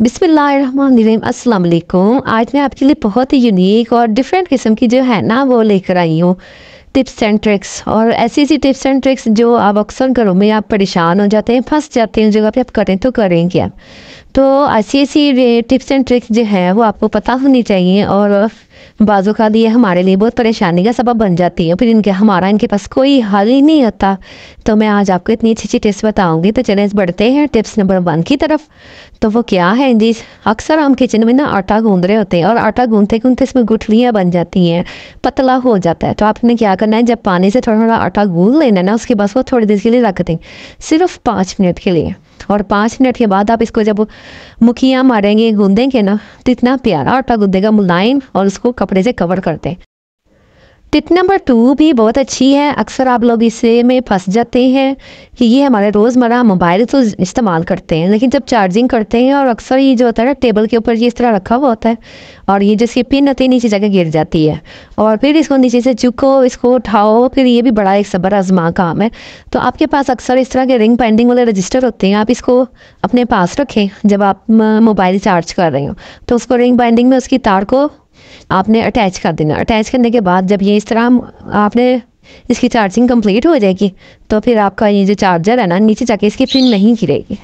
अस्सलाम वालेकुम आज मैं आपके लिए बहुत ही यूनिक और डिफरेंट किस्म की जो है ना वो लेकर आई हूँ टिप्स एंड ट्रिक्स और ऐसी ऐसी टिप्स एंड ट्रिक्स जो आप अक्सर घरों में आप परेशान हो जाते हैं फंस जाते हैं जगह पे आप करें तो करें क्या तो ऐसी ऐसी टिप्स एंड ट्रिक्स जो है वो आपको पता होनी चाहिए और बाजू का ये हमारे लिए बहुत परेशानी का सबब बन जाती है फिर इनके हमारा इनके पास कोई हल ही नहीं होता तो मैं आज आपको इतनी अच्छी अच्छी टिप्स बताऊँगी तो चले बढ़ते हैं टिप्स नंबर वन की तरफ तो वो क्या है जी अक्सर हम किचन में ना आटा गूंद रहे होते हैं और आटा गूंदते गूंदते इसमें गुठलियाँ बन जाती हैं पतला हो जाता है तो आपने क्या करना है जब पानी से थोड़ा थोड़ा आटा गूंद लेना है ना उसके बाद वो थोड़ी देर के लिए रख दें सिर्फ पाँच मिनट के लिए और पाँच मिनट के बाद आप इसको जब मुखिया मारेंगे गूंदेंगे ना तो इतना प्यारा पा गूंदेगा मुलायम और उसको कपड़े से कवर करते हैं टिप नंबर टू भी बहुत अच्छी है अक्सर आप लोग इसे में फंस जाते हैं कि ये हमारे रोज़मर्रा मोबाइल तो इस्तेमाल करते हैं लेकिन जब चार्जिंग करते हैं और अक्सर ये जो होता है ना टेबल के ऊपर ये इस तरह रखा हुआ होता है और ये जैसे पिन होती है नीचे जगह गिर जाती है और फिर इसको नीचे से चुको इसको उठाओ फिर ये भी बड़ा एक सबर आजमा काम है तो आपके पास अक्सर इस तरह के रिंग पेंडिंग वाले रजिस्टर होते हैं आप इसको अपने पास रखें जब आप मोबाइल चार्ज कर रहे हो तो उसको रिंग पेंडिंग में उसकी तार को आपने अटैच कर देना अटैच करने के बाद जब ये इस तरह आपने इसकी चार्जिंग कंप्लीट हो जाएगी तो फिर आपका ये जो चार्जर है ना नीचे जाके इसकी पिन नहीं गिरेगी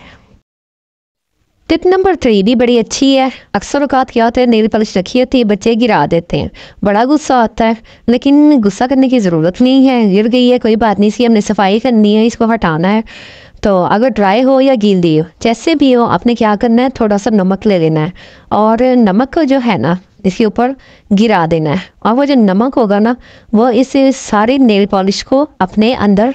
टिप नंबर थ्री भी बड़ी अच्छी है अक्सर अवकात क्या होता है नेल पॉलिश रखी होती है बच्चे गिरा देते हैं बड़ा गुस्सा आता है लेकिन गुस्सा करने की ज़रूरत नहीं है गिर गई है कोई बात नहीं इसकी हमने सफाई करनी है इसको हटाना है तो अगर ड्राई हो या गीली हो जैसे भी हो आपने क्या करना है थोड़ा सा नमक ले लेना है और नमक को जो है ना इसके ऊपर गिरा देना है और वो जो नमक होगा ना वो इस सारी नेल पॉलिश को अपने अंदर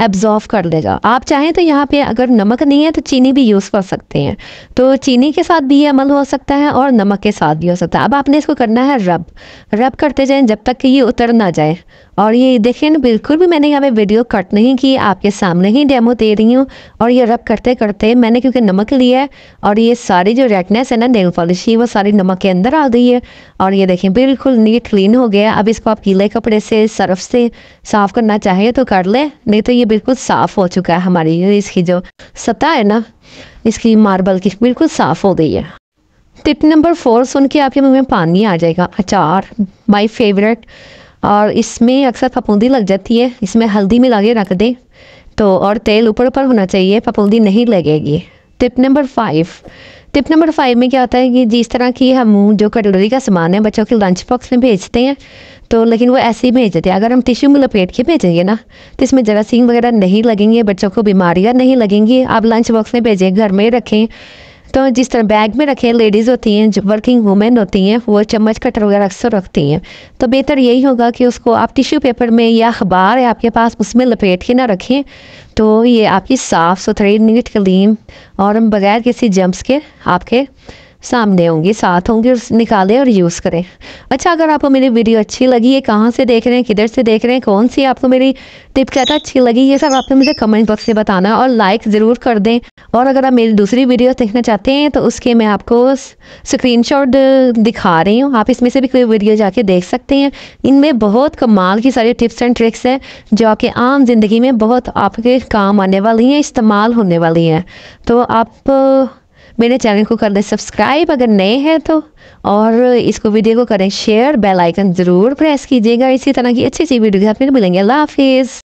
एब्जॉर्व कर लेगा आप चाहें तो यहाँ पे अगर नमक नहीं है तो चीनी भी यूज़ कर सकते हैं तो चीनी के साथ भी ये अमल हो सकता है और नमक के साथ भी हो सकता है अब आपने इसको करना है रब रब करते जाएं जब तक कि ये उतर ना जाए और ये देखिए ना बिल्कुल भी मैंने यहाँ पे वीडियो कट नहीं की आपके सामने ही डेमो दे रही हूँ और ये रब करते करते मैंने क्योंकि नमक लिया है और ये सारी जो रेडनेस है ना नेल पॉलिश की वो सारी नमक के अंदर आ गई है और ये देखिए बिल्कुल नीट क्लीन हो गया अब इसको आप गीले कपड़े से सर्फ से साफ़ करना चाहिए तो कर ले नहीं तो ये बिल्कुल साफ़ हो चुका है हमारी इसकी जो सतह है ना इसकी मार्बल की बिल्कुल साफ़ हो गई है टिप नंबर फोर सुन के आपके मुँह में पानी आ जाएगा अचार माई फेवरेट और इसमें अक्सर फपूंदी लग जाती है इसमें हल्दी मिला के रख दें तो और तेल ऊपर ऊपर होना चाहिए फपूंदी नहीं लगेगी tip number five tip number five में क्या होता है कि जिस तरह की हम जो कटलरी का सामान है बच्चों के लंच बॉक्स में भेजते हैं तो लेकिन वो ऐसे ही भेज देते हैं अगर हम टिश्यू में लपेट के भेजेंगे ना तो इसमें जरासीम वगैरह नहीं लगेंगे बच्चों को बीमारियाँ नहीं लगेंगी आप लंच बॉक्स में भेजें घर में रखें तो जिस तरह बैग में रखे लेडीज़ होती हैं वर्किंग वुमेन होती हैं वो चम्मच कटर वगैरह अक्सर रखती हैं तो बेहतर यही होगा कि उसको आप टिश्यू पेपर में या अखबार है आपके पास उसमें लपेट के ना रखें तो ये आपकी साफ़ सुथरी नीट क्लीन और बगैर किसी जम्प्स के आपके सामने होंगे साथ होंगे और निकालें और यूज़ करें अच्छा अगर आपको मेरी वीडियो अच्छी लगी है कहाँ से देख रहे हैं किधर से देख रहे हैं कौन सी आपको मेरी टिप कहता अच्छी लगी ये सब आपने मुझे कमेंट बॉक्स से बताना और लाइक ज़रूर कर दें और अगर आप मेरी दूसरी वीडियो देखना चाहते हैं तो उसके मैं आपको स्क्रीन दिखा रही हूँ आप इसमें से भी कोई वीडियो जाके देख सकते हैं इनमें बहुत कमाल की सारी टिप्स एंड ट्रिक्स हैं जो आपके आम ज़िंदगी में बहुत आपके काम आने वाली हैं इस्तेमाल होने वाली हैं तो आप मेरे चैनल को कर दें सब्सक्राइब अगर नए हैं तो और इसको वीडियो को करें शेयर बेल आइकन ज़रूर प्रेस कीजिएगा इसी तरह की अच्छी अच्छी वीडियो के साथ मिलेंगे अल्लाह हाफिज़